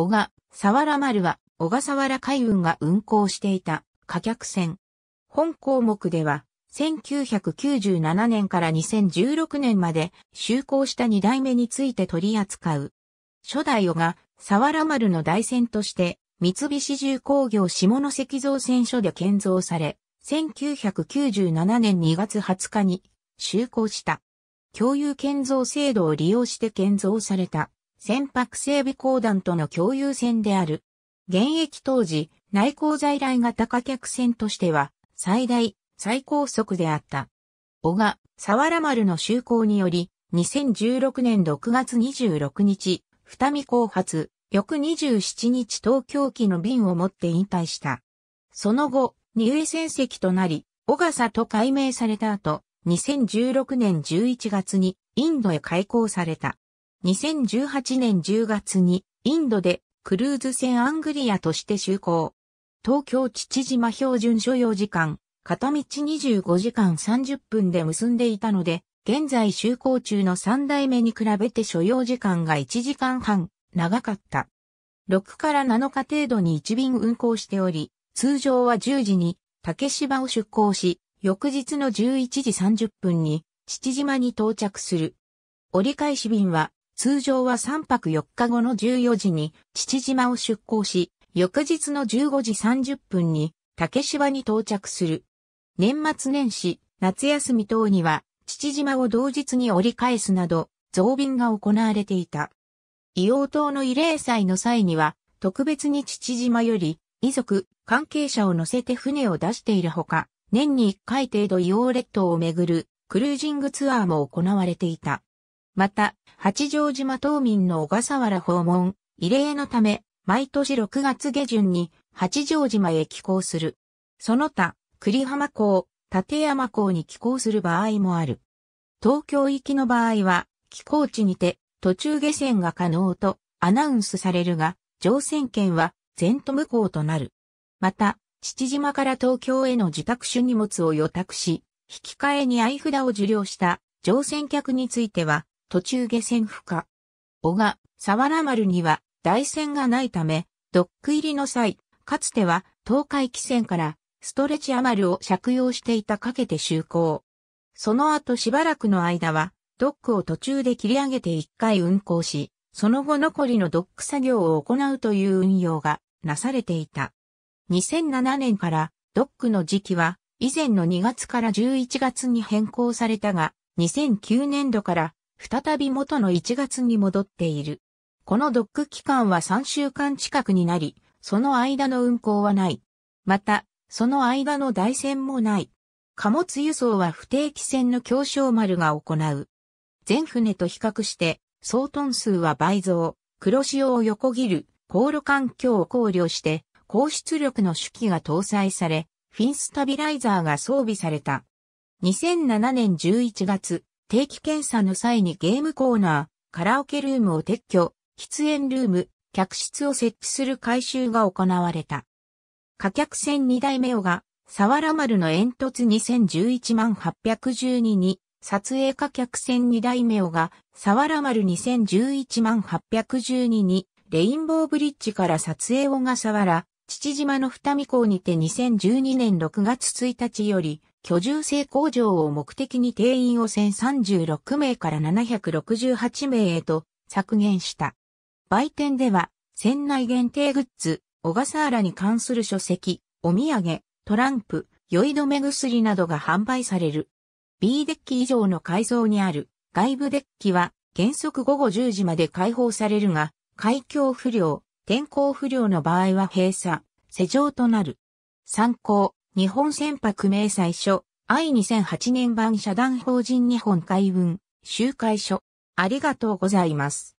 小賀、佐原丸は、小笠原海運が運航していた、貨客船。本項目では、1997年から2016年まで、就航した2代目について取り扱う。初代小賀、佐原丸の大船として、三菱重工業下関造船所で建造され、1997年2月20日に就航した。共有建造制度を利用して建造された船舶整備公団との共有船である。現役当時、内航在来型貨客船としては、最大、最高速であった。小賀、沢原丸の就航により、2016年6月26日、二見港発、翌27日東京機の便を持って引退した。その後、二上船籍となり、小笠と改名された後、2016年11月にインドへ開港された。2018年10月にインドでクルーズ船アングリアとして就航。東京父島標準所要時間、片道25時間30分で結んでいたので、現在就航中の3代目に比べて所要時間が1時間半、長かった。6から7日程度に1便運航しており、通常は10時に竹芝を出港し、翌日の11時30分に父島に到着する。折り返し便は通常は3泊4日後の14時に父島を出港し、翌日の15時30分に竹芝に到着する。年末年始、夏休み等には、父島を同日に折り返すなど、増便が行われていた。硫黄島の慰霊祭の際には、特別に父島より、遺族、関係者を乗せて船を出しているほか、年に1回程度硫黄列島をめぐるクルージングツアーも行われていた。また、八丈島島民の小笠原訪問、異例のため、毎年6月下旬に八丈島へ寄港する。その他、栗浜港、立山港に寄港する場合もある。東京行きの場合は、寄港地にて途中下船が可能とアナウンスされるが、乗船券は全都無効となる。また、父島から東京への自宅種荷物を予託し、引き換えに相札を受領した乗船客については、途中下船不可。小賀、沢良丸には台船がないため、ドック入りの際、かつては東海汽船からストレッチマルを借用していたかけて就航。その後しばらくの間は、ドックを途中で切り上げて一回運航し、その後残りのドック作業を行うという運用がなされていた。2007年からドックの時期は以前の2月から11月に変更されたが、2009年度から再び元の1月に戻っている。このドック期間は3週間近くになり、その間の運行はない。また、その間の台船もない。貨物輸送は不定期船の強小丸が行う。全船と比較して、総トン数は倍増、黒潮を横切る、航路環境を考慮して、高出力の手記が搭載され、フィンスタビライザーが装備された。2007年11月、定期検査の際にゲームコーナー、カラオケルームを撤去、喫煙ルーム、客室を設置する改修が行われた。火客船2代目をが、サワラ丸の煙突2011万812に、撮影火客船2代目をが、サワラ丸2011万812に、レインボーブリッジから撮影をがサワラ、父島の二見港にて2012年6月1日より、居住性向上を目的に定員を1036名から768名へと削減した。売店では、船内限定グッズ、小笠原に関する書籍、お土産、トランプ、酔い止め薬などが販売される。B デッキ以上の改造にある外部デッキは原則午後10時まで開放されるが、海峡不良、天候不良の場合は閉鎖、施錠となる。参考、日本船舶明細書、I2008 年版社団法人日本海運、集会所。ありがとうございます。